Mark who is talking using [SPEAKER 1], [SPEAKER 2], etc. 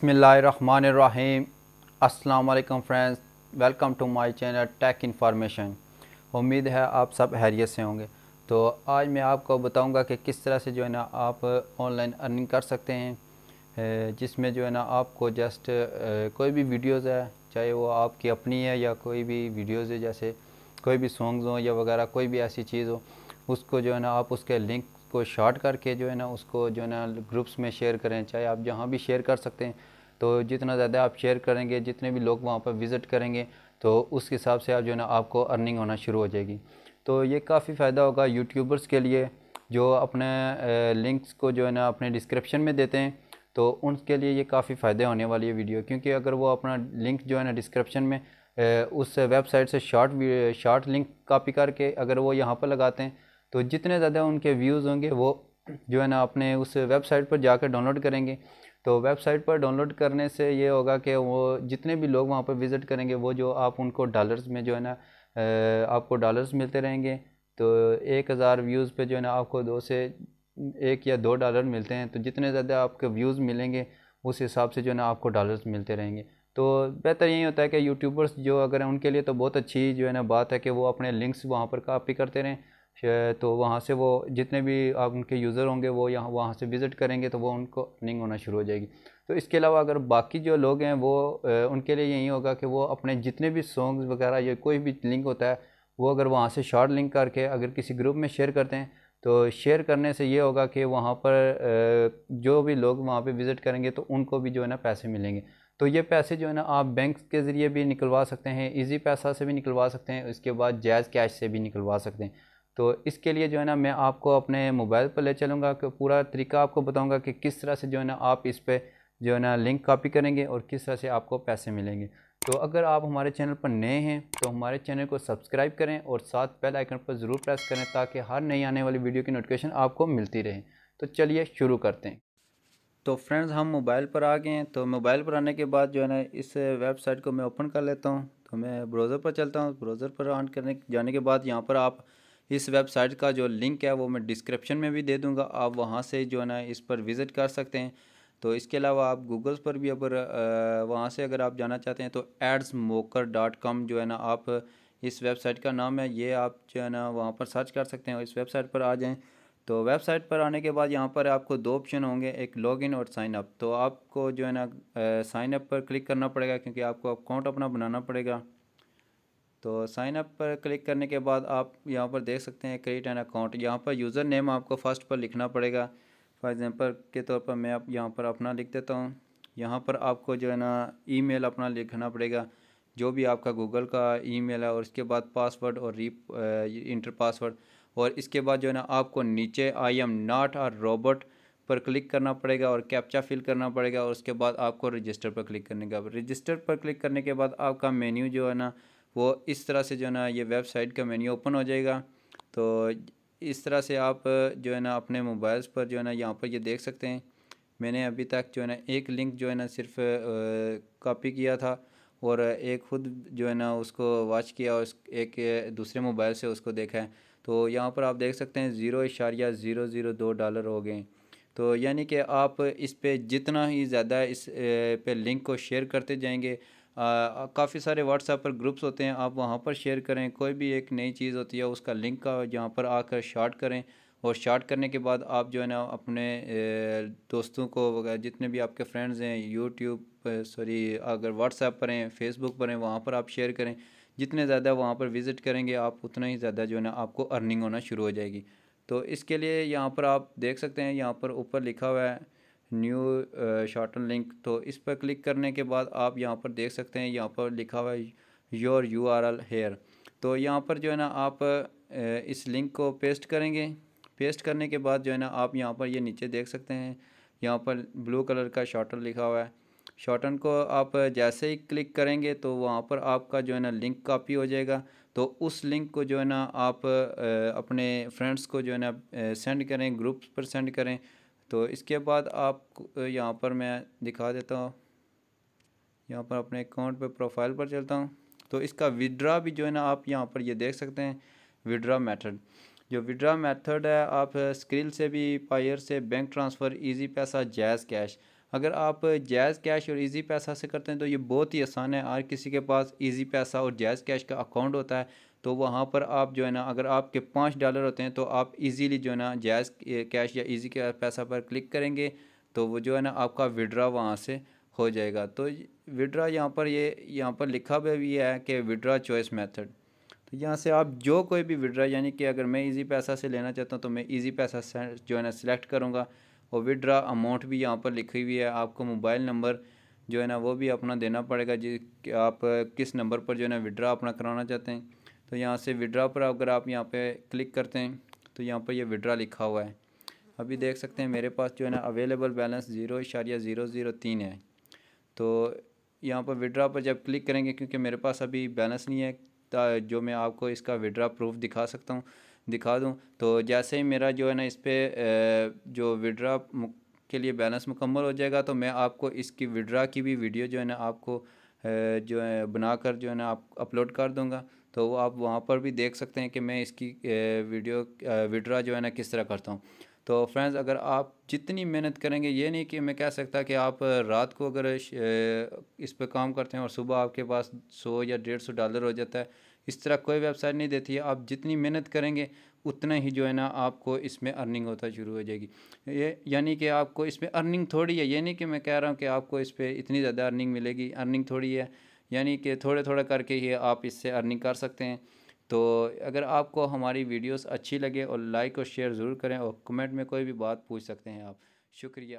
[SPEAKER 1] بسم اللہ الرحمن الرحیم السلام علیکم friends welcome to my channel tech information امید ہے آپ سب حیریت سے ہوں گے تو آج میں آپ کو بتاؤں گا کہ کس طرح سے جو ہے نا آپ آن لائن ارننگ کر سکتے ہیں جس میں جو ہے نا آپ کو جسٹ کوئی بھی ویڈیوز ہے چاہے وہ آپ کی اپنی ہے یا کوئی بھی ویڈیوز ہے جیسے کوئی بھی سونگز ہوں یا وغیرہ کوئی بھی ایسی چیز ہو اس کو جو ہے نا آپ اس کے لنک کو شارٹ کر کے جو ہے نا اس کو جو ہے نا گروپس میں شیئر کریں چاہے آپ جہاں بھی شیئر کر سکتے ہیں تو جتنا زیادہ آپ شیئر کریں گے جتنے بھی لوگ وہاں پر وزٹ کریں گے تو اس حساب سے آپ جو ہے نا آپ کو ارننگ ہونا شروع ہو جائے گی تو یہ کافی فائدہ ہوگا یوٹیوبرس کے لیے جو اپنے لنکس کو جو ہے نا اپنے ڈسکرپشن میں دیتے ہیں تو ان کے لیے یہ کافی فائدہ ہونے والی ہے ویڈیو کیونکہ اگر وہ اپنا لنک جو ہے نا ڈسکرپشن میں اس ویب سائٹ سے شارٹ شارٹ لنک کاپی کر کے اگر وہ یہاں پر لگاتے ہیں تو جتنے زیادہ ان کے ویوز ہوں گے وہ جو ہے نا اپنے اس ویب سائٹ پر جا کے ڈاؤن لوڈ کریں گے تو ویب سائٹ پر ڈاؤن لوڈ کرنے سے یہ ہوگا کہ وہ جتنے بھی لوگ وہاں پر وزٹ کریں گے وہ جو آپ ان کو ڈالرز میں جو ہے نا آپ کو ڈالرز ملتے رہیں گے تو ایک ہزار ویوز پہ جو ہے نا آپ کو دو سے ایک یا دو ڈالر ملتے ہیں تو جتنے زیادہ آپ کے ویوز ملیں گے اس حساب سے جو ہے نا آپ کو ڈالرز ملتے رہیں گے تو بہتر یہی ہوتا ہے کہ یوٹیوبرس جو اگر ان کے لیے تو بہت اچھی جو ہے نا بات ہے کہ وہ اپنے لنکس وہاں پر کاپی کرتے رہیں تو وہاں سے وہ جتنے بھی آپ ان کے یوزر ہوں گے وہ یہاں وہاں سے وزٹ کریں گے تو وہ ان کو ارننگ ہونا شروع ہو جائے گی تو اس کے علاوہ اگر باقی جو لوگ ہیں وہ ان کے لیے یہی ہوگا کہ وہ اپنے جتنے بھی سونگز وغیرہ یا کوئی بھی لنک ہوتا ہے وہ اگر وہاں سے شارٹ لنک کر کے اگر کسی گروپ میں شیئر کرتے ہیں تو شیئر کرنے سے یہ ہوگا کہ وہاں پر جو بھی لوگ وہاں پہ وزٹ کریں گے تو ان کو بھی جو ہے نا پیسے ملیں گے تو یہ پیسے جو ہے نا آپ بینک کے ذریعے بھی نکلوا سکتے ہیں ایزی پیسہ سے بھی نکلوا سکتے ہیں اس کے بعد جائز کیش سے بھی نکلوا سکتے ہیں تو اس کے لیے جو ہے نا میں آپ کو اپنے موبائل پر لے چلوں گا کہ پورا طریقہ آپ کو بتاؤں گا کہ کس طرح سے جو ہے نا آپ اس پہ جو ہے نا لنک کاپی کریں گے اور کس طرح سے آپ کو پیسے ملیں گے تو اگر آپ ہمارے چینل پر نئے ہیں تو ہمارے چینل کو سبسکرائب کریں اور ساتھ بیل آئیکن پر ضرور پریس کریں تاکہ ہر نئی آنے والی ویڈیو کی نوٹیفیکیشن آپ کو ملتی رہے تو چلیے شروع کرتے ہیں تو فرینڈز ہم موبائل پر آ گئے ہیں تو موبائل پر آنے کے بعد جو ہے نا اس ویب سائٹ کو میں اوپن کر لیتا ہوں تو میں براؤزر پر چلتا ہوں بروزر پر آن کرنے جانے کے بعد یہاں پر آپ اس ویب سائٹ کا جو لنک ہے وہ میں ڈسکرپشن میں بھی دے دوں گا آپ وہاں سے جو ہے نا اس پر وزٹ کر سکتے ہیں تو اس کے علاوہ آپ گوگل پر بھی اگر وہاں سے اگر آپ جانا چاہتے ہیں تو ایڈز موکر ڈاٹ کام جو ہے نا آپ اس ویب سائٹ کا نام ہے یہ آپ جو ہے نا وہاں پر سرچ کر سکتے ہیں اور اس ویب سائٹ پر آ جائیں تو ویب سائٹ پر آنے کے بعد یہاں پر آپ کو دو آپشن ہوں گے ایک لاگ ان اور سائن اپ تو آپ کو جو ہے نا سائن اپ پر کلک کرنا پڑے گا کیونکہ آپ کو اکاؤنٹ اپنا بنانا پڑے گا تو سائن اپ پر کلک کرنے کے بعد آپ یہاں پر دیکھ سکتے ہیں کریٹ این اکاؤنٹ یہاں پر یوزر نیم آپ کو فرسٹ پر لکھنا پڑے گا فار ایگزامپل کے طور پر میں یہاں پر اپنا لکھ دیتا ہوں یہاں پر آپ کو جو ہے نا ای میل اپنا لکھنا پڑے گا جو بھی آپ کا گوگل کا ای میل ہے اور اس کے بعد پاس ورڈ اور ری انٹر پاس ورڈ اور اس کے بعد جو ہے نا آپ کو نیچے آئی ایم ناٹ اور روبوٹ پر کلک کرنا پڑے گا اور کیپچا فل کرنا پڑے گا اور اس کے بعد آپ کو رجسٹر پر کلک کرنے کا رجسٹر پر کلک کرنے کے بعد آپ کا مینیو جو ہے نا وہ اس طرح سے جو ہے نا یہ ویب سائٹ کا مینیو اوپن ہو جائے گا تو اس طرح سے آپ جو ہے نا اپنے موبائلس پر جو ہے نا یہاں پر یہ دیکھ سکتے ہیں میں نے ابھی تک جو ہے نا ایک لنک جو ہے نا صرف کاپی کیا تھا اور ایک خود جو ہے نا اس کو واچ کیا اور ایک دوسرے موبائل سے اس کو دیکھا ہے تو یہاں پر آپ دیکھ سکتے ہیں زیرو اشاریہ زیرو زیرو دو ڈالر ہو گئے تو یعنی کہ آپ اس پہ جتنا ہی زیادہ اس پہ لنک کو شیئر کرتے جائیں گے کافی سارے واٹس ایپ پر گروپس ہوتے ہیں آپ وہاں پر شیئر کریں کوئی بھی ایک نئی چیز ہوتی ہے اس کا لنک کا جہاں پر آ کر شارٹ کریں اور شارٹ کرنے کے بعد آپ جو ہے نا اپنے دوستوں کو جتنے بھی آپ کے فرینڈز ہیں یوٹیوب سوری اگر واٹس ایپ پر ہیں فیس بک پر ہیں وہاں پر آپ شیئر کریں جتنے زیادہ وہاں پر وزٹ کریں گے آپ اتنا ہی زیادہ جو ہے نا آپ کو ارننگ ہونا شروع ہو جائے گی تو اس کے لیے یہاں پر آپ دیکھ سکتے ہیں یہاں پر اوپر لکھا ہوا ہے نیو شارٹن لنک تو اس پر کلک کرنے کے بعد آپ یہاں پر دیکھ سکتے ہیں یہاں پر لکھا ہوا ہے your U R L here تو یہاں پر جو ہے نا آپ اس لنک کو پیسٹ کریں گے پیسٹ کرنے کے بعد جو ہے نا آپ یہاں پر یہ نیچے دیکھ سکتے ہیں یہاں پر بلو کلر کا شارٹن لکھا ہوا ہے شارٹن کو آپ جیسے ہی کلک کریں گے تو وہاں پر آپ کا جو ہے نا لنک کاپی ہو جائے گا تو اس لنک کو جو ہے نا آپ اپنے فرینڈس کو جو ہے نا سینڈ کریں گروپس پر سینڈ کریں تو اس کے بعد آپ یہاں پر میں دکھا دیتا ہوں یہاں پر اپنے اکاؤنٹ پہ پروفائل پر چلتا ہوں تو اس کا ویڈرا بھی جو ہے نا آپ یہاں پر یہ دیکھ سکتے ہیں وڈرا میتھڈ جو وڈرا میتھڈ ہے آپ اسکریل سے بھی پائر سے بینک ٹرانسفر ایزی پیسہ جیز کیش اگر آپ جائز کیش اور ایزی پیسہ سے کرتے ہیں تو یہ بہت ہی آسان ہے ہر کسی کے پاس ایزی پیسہ اور جائز کیش کا اکاؤنٹ ہوتا ہے تو وہاں پر آپ جو ہے نا اگر آپ کے پانچ ڈالر ہوتے ہیں تو آپ ایزیلی جو ہے نا جائز کیش یا ایزی پیسہ پر کلک کریں گے تو وہ جو ہے نا آپ کا وڈرا وہاں سے ہو جائے گا تو وڈرا یہاں پر یہ یہاں پر لکھا بھی ہے کہ وڈرا چوائس میتھڈ یہاں سے آپ جو کوئی بھی وڈرا یعنی کہ اگر میں ایزی پیسہ سے لینا چاہتا ہوں تو میں ایزی پیسہ جو ہے نا سلیکٹ کروں گا اور وڈرا اماؤنٹ بھی یہاں پر لکھی ہوئی ہے آپ کو موبائل نمبر جو ہے نا وہ بھی اپنا دینا پڑے گا جس کہ آپ کس نمبر پر جو ہے نا وڈرا اپنا کرانا چاہتے ہیں تو یہاں سے وڈرا پر اگر آپ یہاں پہ کلک کرتے ہیں تو یہاں پر یہ وڈرا لکھا ہوا ہے ابھی دیکھ سکتے ہیں میرے پاس جو ہے نا اویلیبل بیلنس زیرو اشاریہ زیرو زیرو تین ہے تو یہاں پر وڈرا پر جب کلک کریں گے کیونکہ میرے پاس ابھی بیلنس نہیں ہے جو میں آپ کو اس کا وڈرا پروف دکھا سکتا ہوں دکھا دوں تو جیسے ہی میرا جو ہے نا اس پہ جو وڈرا کے لیے بیلنس مکمل ہو جائے گا تو میں آپ کو اس کی وڈرا کی بھی ویڈیو جو ہے نا آپ کو جو ہے بنا کر جو ہے نا آپ اپلوڈ کر دوں گا تو آپ وہاں پر بھی دیکھ سکتے ہیں کہ میں اس کی ویڈیو وڈرا جو ہے نا کس طرح کرتا ہوں تو فرینڈز اگر آپ جتنی محنت کریں گے یہ نہیں کہ میں کہہ سکتا کہ آپ رات کو اگر اس پہ کام کرتے ہیں اور صبح آپ کے پاس سو یا ڈیڑھ سو ڈالر ہو جاتا ہے اس طرح کوئی ویب سائٹ نہیں دیتی ہے آپ جتنی محنت کریں گے اتنا ہی جو ہے نا آپ کو اس میں ارننگ ہوتا شروع ہو جائے گی یہ یعنی کہ آپ کو اس میں ارننگ تھوڑی ہے یہ نہیں کہ میں کہہ رہا ہوں کہ آپ کو اس پہ اتنی زیادہ ارننگ ملے گی ارننگ تھوڑی ہے یعنی کہ تھوڑے تھوڑے کر کے ہی آپ اس سے ارننگ کر سکتے ہیں تو اگر آپ کو ہماری ویڈیوز اچھی لگے اور لائک اور شیئر ضرور کریں اور کمنٹ میں کوئی بھی بات پوچھ سکتے ہیں آپ شکریہ